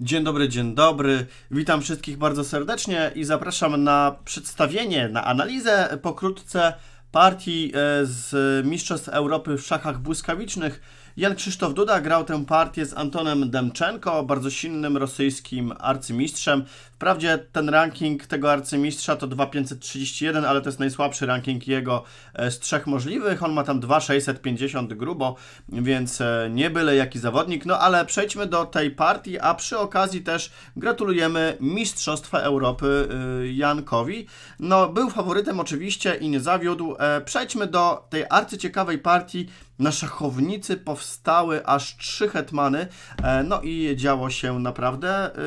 Dzień dobry, dzień dobry. Witam wszystkich bardzo serdecznie i zapraszam na przedstawienie, na analizę pokrótce partii e, z Mistrzostw Europy w szachach błyskawicznych Jan Krzysztof Duda grał tę partię z Antonem Demczenko, bardzo silnym rosyjskim arcymistrzem. Wprawdzie ten ranking tego arcymistrza to 2531, ale to jest najsłabszy ranking jego e, z trzech możliwych. On ma tam 2650 grubo, więc e, nie byle jaki zawodnik. No ale przejdźmy do tej partii, a przy okazji też gratulujemy Mistrzostwa Europy e, Jankowi. No był faworytem oczywiście i nie zawiódł. Przejdźmy do tej arcyciekawej partii na szachownicy powstały aż trzy hetmany, e, no i działo się naprawdę e,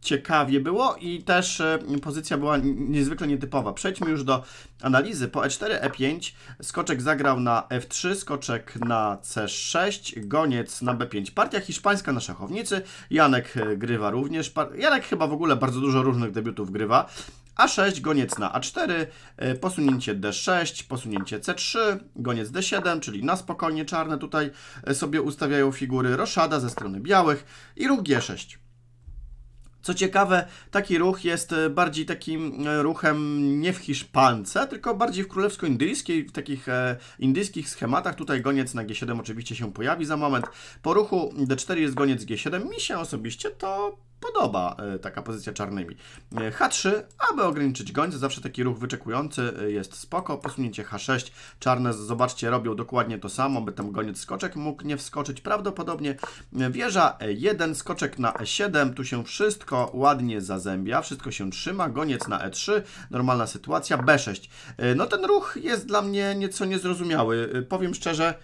ciekawie było i też e, pozycja była niezwykle nietypowa. Przejdźmy już do analizy. Po e4, e5 skoczek zagrał na f3, skoczek na c6, goniec na b5. Partia hiszpańska na szachownicy. Janek grywa również. Janek chyba w ogóle bardzo dużo różnych debiutów grywa. A6, goniec na A4, e, posunięcie D6, posunięcie C3, goniec D7, czyli na spokojnie czarne tutaj e, sobie ustawiają figury roszada ze strony białych i ruch G6. Co ciekawe, taki ruch jest e, bardziej takim ruchem nie w hiszpance, tylko bardziej w królewsko-indyjskiej, w takich indyjskich schematach. Tutaj goniec na G7 oczywiście się pojawi za moment. Po ruchu D4 jest goniec G7. Mi się osobiście to podoba e, taka pozycja czarnymi. E, H3, aby ograniczyć gońce, zawsze taki ruch wyczekujący e, jest spoko. Posunięcie H6, czarne, zobaczcie, robią dokładnie to samo, by tam goniec skoczek mógł nie wskoczyć prawdopodobnie. Wieża E1, skoczek na E7, tu się wszystko ładnie zazębia, wszystko się trzyma, goniec na E3, normalna sytuacja, B6. No ten ruch jest dla mnie nieco niezrozumiały. Powiem szczerze,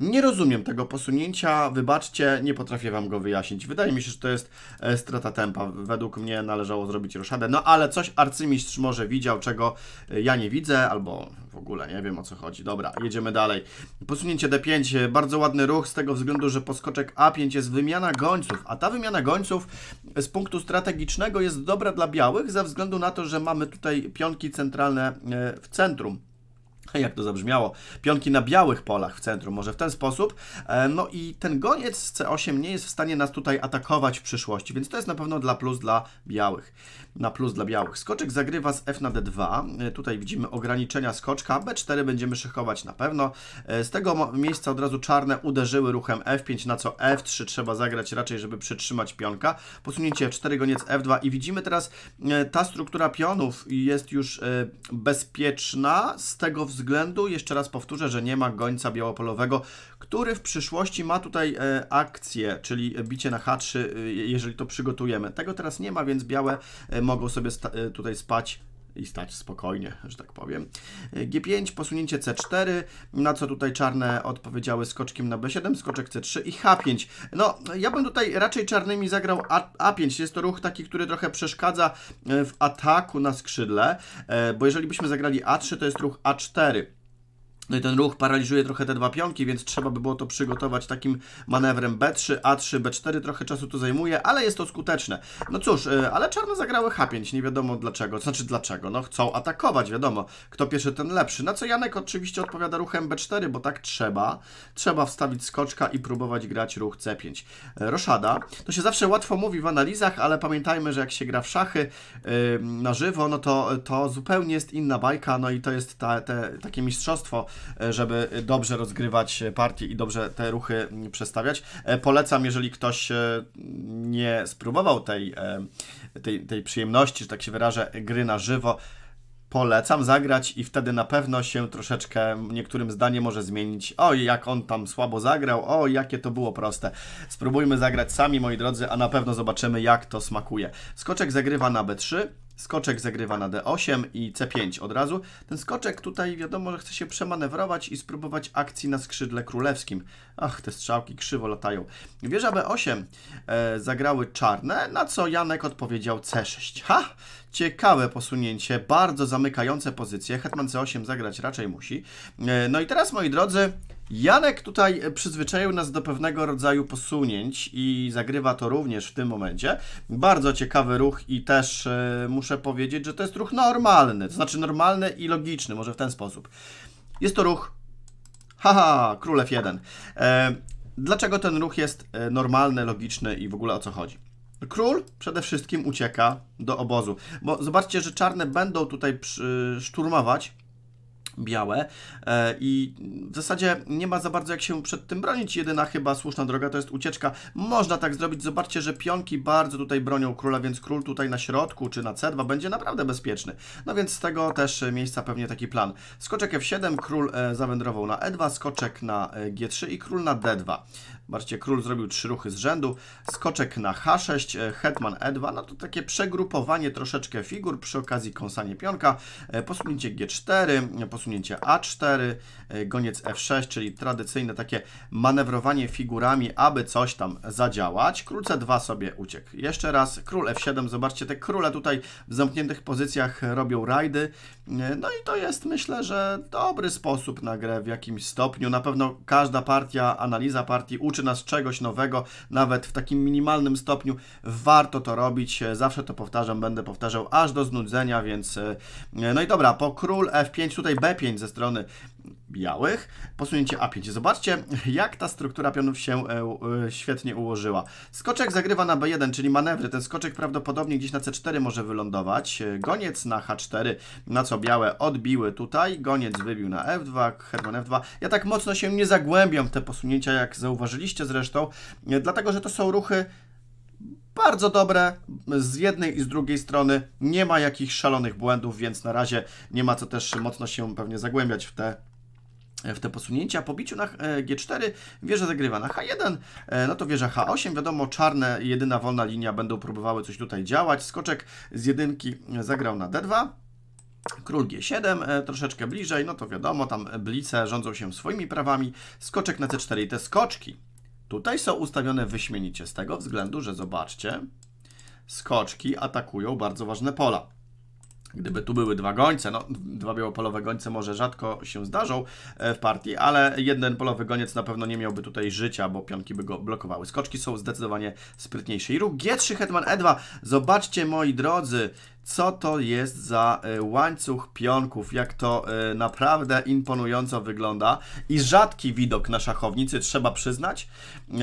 nie rozumiem tego posunięcia, wybaczcie, nie potrafię Wam go wyjaśnić. Wydaje mi się, że to jest e, strata tempa. Według mnie należało zrobić roszadę, no ale coś arcymistrz może widział, czego e, ja nie widzę, albo w ogóle nie wiem o co chodzi. Dobra, jedziemy dalej. Posunięcie D5, bardzo ładny ruch z tego względu, że poskoczek A5 jest wymiana gońców, a ta wymiana gońców e, z punktu strategicznego jest dobra dla białych ze względu na to, że mamy tutaj pionki centralne w centrum jak to zabrzmiało, pionki na białych polach w centrum, może w ten sposób. E, no i ten goniec C8 nie jest w stanie nas tutaj atakować w przyszłości, więc to jest na pewno dla plus dla białych. Na plus dla białych. Skoczek zagrywa z F na D2. E, tutaj widzimy ograniczenia skoczka. B4 będziemy szychować na pewno. E, z tego miejsca od razu czarne uderzyły ruchem F5, na co F3 trzeba zagrać raczej, żeby przytrzymać pionka. Posunięcie F4, goniec F2 i widzimy teraz ta struktura pionów jest już bezpieczna z tego względu, względu, jeszcze raz powtórzę, że nie ma gońca białopolowego, który w przyszłości ma tutaj e, akcję, czyli bicie na H3, e, jeżeli to przygotujemy. Tego teraz nie ma, więc białe e, mogą sobie tutaj spać i stać spokojnie, że tak powiem. G5, posunięcie C4, na co tutaj czarne odpowiedziały skoczkiem na B7, skoczek C3 i H5. No, ja bym tutaj raczej czarnymi zagrał A, 5 Jest to ruch taki, który trochę przeszkadza e, w ataku na skrzydle, e, bo jeżeli byśmy zagrali A3, to jest ruch A4. No i ten ruch paraliżuje trochę te dwa pionki, więc trzeba by było to przygotować takim manewrem B3, A3, B4. Trochę czasu to zajmuje, ale jest to skuteczne. No cóż, e, ale czarne zagrały H5, nie wiadomo dlaczego. Znaczy dlaczego? No chcą atakować, wiadomo. Kto pierwszy, ten lepszy. Na co Janek oczywiście odpowiada ruchem B4, bo tak trzeba. Trzeba wstawić skoczka i próbować grać ruch C5. E, Roszada. To się zawsze łatwo mówi w analizach, ale pamiętajmy, że jak się gra w szachy e, na żywo, no to, to zupełnie jest inna bajka, no i to jest ta, te, takie mistrzostwo E, żeby dobrze rozgrywać partie i dobrze te ruchy przestawiać. E, polecam, jeżeli ktoś e, nie spróbował tej, tej, tej przyjemności, że tak się wyrażę, gry na żywo, polecam zagrać i wtedy na pewno się troszeczkę niektórym zdaniem może zmienić. Oj, jak on tam słabo zagrał, o, jakie to było proste. Spróbujmy zagrać sami, moi drodzy, a na pewno zobaczymy, jak to smakuje. Skoczek zagrywa na B3. Skoczek zagrywa na D8 i C5 od razu. Ten skoczek tutaj wiadomo, że chce się przemanewrować i spróbować akcji na skrzydle królewskim. Ach, te strzałki krzywo latają. Wieża B8 e, zagrały czarne, na co Janek odpowiedział C6. Ha! Ciekawe posunięcie, bardzo zamykające pozycję. Hetman C8 zagrać raczej musi. E, no i teraz, moi drodzy, Janek tutaj e, przyzwyczaił nas do pewnego rodzaju posunięć i zagrywa to również w tym momencie. Bardzo ciekawy ruch i też e, muszę powiedzieć, że to jest ruch normalny, to znaczy normalny i logiczny, może w ten sposób. Jest to ruch, haha, królew 1. Yy, e, dlaczego ten ruch jest normalny, logiczny i w ogóle o co chodzi? Król przede wszystkim ucieka do obozu, bo zobaczcie, że czarne będą tutaj szturmować białe e, i w zasadzie nie ma za bardzo jak się przed tym bronić. Jedyna chyba słuszna droga to jest ucieczka. Można tak zrobić. Zobaczcie, że pionki bardzo tutaj bronią króla, więc król tutaj na środku czy na C2 będzie naprawdę bezpieczny. No więc z tego też miejsca pewnie taki plan. Skoczek F7, król e, zawędrował na E2, skoczek na e, G3 i król na D2. Zobaczcie, król zrobił trzy ruchy z rzędu, skoczek na H6, hetman E2, no to takie przegrupowanie troszeczkę figur, przy okazji kąsanie pionka, posunięcie G4, posunięcie posunięcie A4, goniec F6, czyli tradycyjne takie manewrowanie figurami, aby coś tam zadziałać. Król C2 sobie uciekł. Jeszcze raz król F7, zobaczcie, te króle tutaj w zamkniętych pozycjach robią rajdy. E, no i to jest myślę, że dobry sposób na grę w jakimś stopniu. Na pewno każda partia, analiza partii uczy nas czegoś nowego, nawet w takim minimalnym stopniu warto to robić. E, zawsze to powtarzam, będę powtarzał aż do znudzenia, więc e, no i dobra, po król F5 tutaj będzie b ze strony białych, posunięcie A5. Zobaczcie, jak ta struktura pionów się e, e, świetnie ułożyła. Skoczek zagrywa na B1, czyli manewry. Ten skoczek prawdopodobnie gdzieś na C4 może wylądować. E, goniec na H4, na co białe odbiły tutaj. Goniec wybił na F2, herman F2. Ja tak mocno się nie zagłębiam w te posunięcia, jak zauważyliście zresztą, dlatego, że to są ruchy bardzo dobre z jednej i z drugiej strony. Nie ma jakichś szalonych błędów, więc na razie nie ma co też mocno się pewnie zagłębiać w te w te posunięcia. Po biciu na e, G4 wieża zagrywa na H1, e, no to wieża H8, wiadomo, czarne, jedyna wolna linia będą próbowały coś tutaj działać. Skoczek z jedynki zagrał na D2. Król G7, e, troszeczkę bliżej, no to wiadomo, tam blice rządzą się swoimi prawami. Skoczek na C4 i te skoczki Tutaj są ustawione wyśmienicie z tego względu, że zobaczcie, skoczki atakują bardzo ważne pola. Gdyby tu były dwa gońce, no dwa białopolowe gońce może rzadko się zdarzą e, w partii, ale jeden polowy goniec na pewno nie miałby tutaj życia, bo pionki by go blokowały. Skoczki są zdecydowanie sprytniejsze. I ruch G3 Hetman E2. Zobaczcie moi drodzy, co to jest za e, łańcuch pionków, jak to e, naprawdę imponująco wygląda i rzadki widok na szachownicy, trzeba przyznać.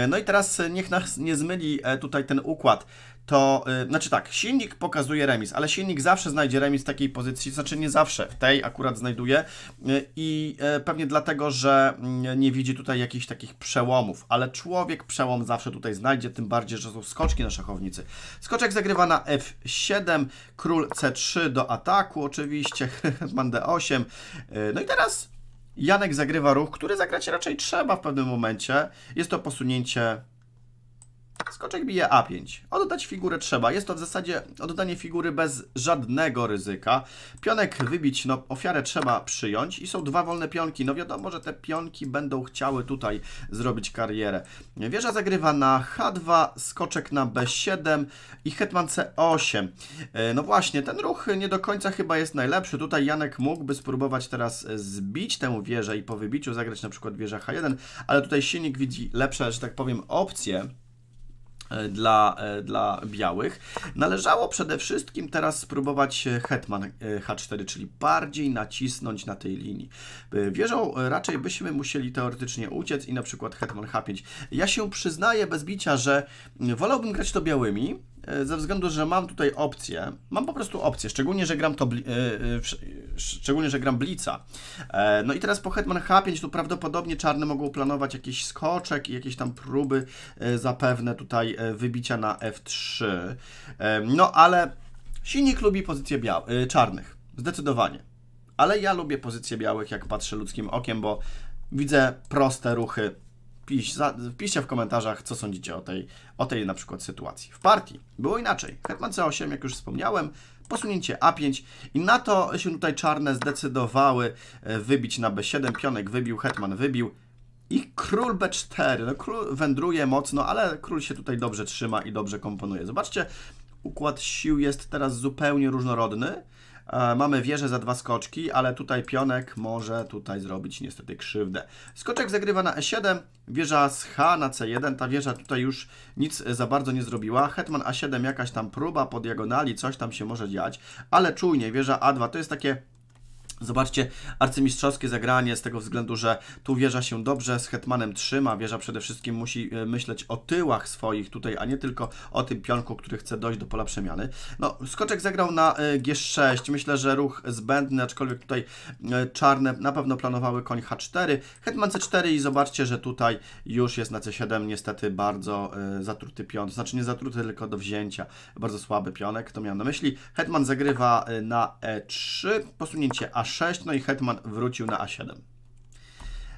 No i teraz niech nas nie zmyli tutaj ten układ to yy, znaczy tak, silnik pokazuje remis, ale silnik zawsze znajdzie remis w takiej pozycji, znaczy nie zawsze, w tej akurat znajduje yy, i yy, pewnie dlatego, że mm, nie widzi tutaj jakichś takich przełomów, ale człowiek przełom zawsze tutaj znajdzie, tym bardziej, że są skoczki na szachownicy. Skoczek zagrywa na F7, król C3 do ataku oczywiście, hetman D8, y, no i teraz Janek zagrywa ruch, który zagrać raczej trzeba w pewnym momencie, jest to posunięcie Skoczek bije A5. Oddać figurę trzeba. Jest to w zasadzie oddanie figury bez żadnego ryzyka. Pionek wybić, no ofiarę trzeba przyjąć i są dwa wolne pionki. No wiadomo, że te pionki będą chciały tutaj zrobić karierę. Wieża zagrywa na H2, skoczek na B7 i hetman C8. E, no właśnie, ten ruch nie do końca chyba jest najlepszy. Tutaj Janek mógłby spróbować teraz e, zbić tę wieżę i po wybiciu zagrać na przykład wieża H1, ale tutaj silnik widzi lepsze, że tak powiem, opcje. E, dla, e, dla białych. Należało przede wszystkim teraz spróbować e, Hetman H4, czyli bardziej nacisnąć na tej linii. Wierzą, raczej byśmy musieli teoretycznie uciec i na przykład Hetman H5. Ja się przyznaję bez bicia, że wolałbym grać to białymi, E, ze względu, że mam tutaj opcję, mam po prostu opcję, szczególnie, że gram to, e, e, szczególnie, że gram Blitza. no i teraz po Hetman H5 tu prawdopodobnie czarne mogą planować jakiś skoczek i jakieś tam próby zapewne tutaj wybicia na F3. no ale silnik lubi pozycję czarnych, zdecydowanie. Ale ja lubię pozycję białych, jak patrzę ludzkim okiem, bo widzę proste ruchy wpiś, wpiszcie w komentarzach, co sądzicie o tej, o tej na przykład sytuacji. W partii było inaczej. Hetman C8, jak już wspomniałem, posunięcie A5 i na to się tutaj czarne zdecydowały e, wybić na B7, pionek wybił, hetman wybił i król B4, no król wędruje mocno, ale król się tutaj dobrze trzyma i dobrze komponuje. Zobaczcie, układ sił jest teraz zupełnie różnorodny, E, mamy wieżę za dwa skoczki, ale tutaj pionek może tutaj zrobić niestety krzywdę. Skoczek zagrywa na e7, wieża z H na c1. Ta wieża tutaj już nic za bardzo nie zrobiła. Hetman a7, jakaś tam próba po diagonali, coś tam się może dziać, ale czujnie, wieża a2 to jest takie Zobaczcie, arcymistrzowskie zagranie z tego względu, że tu wieża się dobrze z hetmanem trzyma, wieża przede wszystkim musi e, myśleć o tyłach swoich tutaj, a nie tylko o tym pionku, który chce dojść do pola przemiany. No, skoczek zagrał na e, G6, myślę, że ruch zbędny, aczkolwiek tutaj e, czarne na pewno planowały koń H4, hetman C4 i zobaczcie, że tutaj już jest na C7 niestety bardzo zatruty pion, znaczy nie zatruty, tylko do wzięcia, bardzo słaby pionek, to miałem na myśli. Hetman zagrywa na E3, posunięcie a a6, no i hetman wrócił na A7.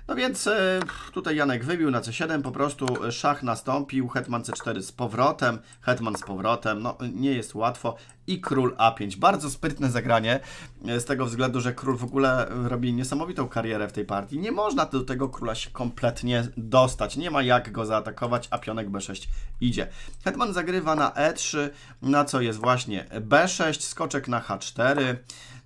No więc e, tutaj Janek wybił na C7, po prostu e, szach nastąpił, hetman C4 z powrotem, hetman z powrotem, no nie jest łatwo i król A5. Bardzo sprytne zagranie, e, z tego względu, że król w ogóle robi niesamowitą karierę w tej partii. Nie można do tego króla się kompletnie dostać, nie ma jak go zaatakować, a pionek B6 idzie. Hetman zagrywa na E3, na co jest właśnie B6, skoczek na H4,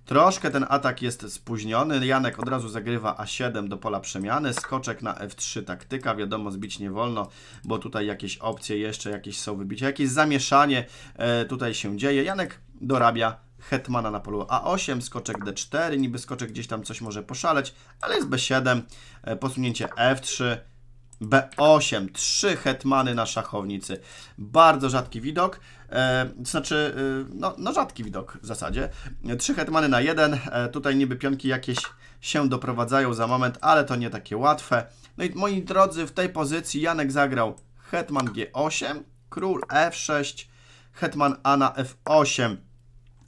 Troszkę ten atak jest spóźniony. Janek od razu zagrywa A7 do pola przemiany. Skoczek na F3 taktyka. Wiadomo, zbić nie wolno, bo tutaj jakieś opcje jeszcze, jakieś są wybicia. Jakieś zamieszanie e, tutaj się dzieje. Janek dorabia hetmana na polu A8, skoczek D4. Niby skoczek gdzieś tam coś może poszaleć, ale jest B7. E, posunięcie F3. B8, trzy hetmany na szachownicy. Bardzo rzadki widok. E, to znaczy, e, no, no, rzadki widok w zasadzie. Trzy hetmany na jeden. E, tutaj niby pionki jakieś się doprowadzają za moment, ale to nie takie łatwe. No i moi drodzy, w tej pozycji Janek zagrał hetman G8, król F6, hetman A na F8.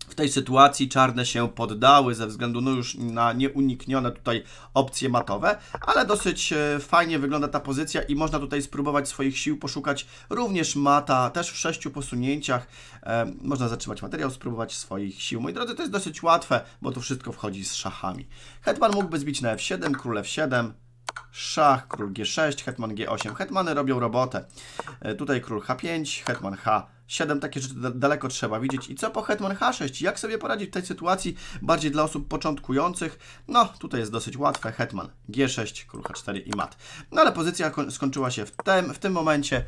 W tej sytuacji czarne się poddały ze względu no już na nieuniknione tutaj opcje matowe, ale dosyć e, fajnie wygląda ta pozycja i można tutaj spróbować swoich sił, poszukać również mata, też w sześciu posunięciach. E, można zatrzymać materiał, spróbować swoich sił. Moi drodzy, to jest dosyć łatwe, bo tu wszystko wchodzi z szachami. Hetman mógłby zbić na f7, król f7, szach, król g6, hetman g8. Hetmany robią robotę. E, tutaj król h5, hetman h 7 takie rzeczy daleko trzeba widzieć. I co po Hetman H6? Jak sobie poradzić w tej sytuacji? Bardziej dla osób początkujących. No, tutaj jest dosyć łatwe. Hetman G6, król H4 i mat. No ale pozycja skończyła się w tym, w tym momencie.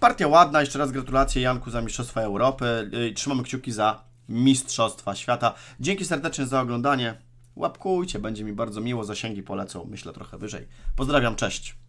Partia ładna. Jeszcze raz gratulacje Janku za Mistrzostwa Europy. Y, trzymamy kciuki za Mistrzostwa Świata. Dzięki serdecznie za oglądanie. Łapkujcie, będzie mi bardzo miło. Zasięgi polecą, myślę, trochę wyżej. Pozdrawiam, cześć.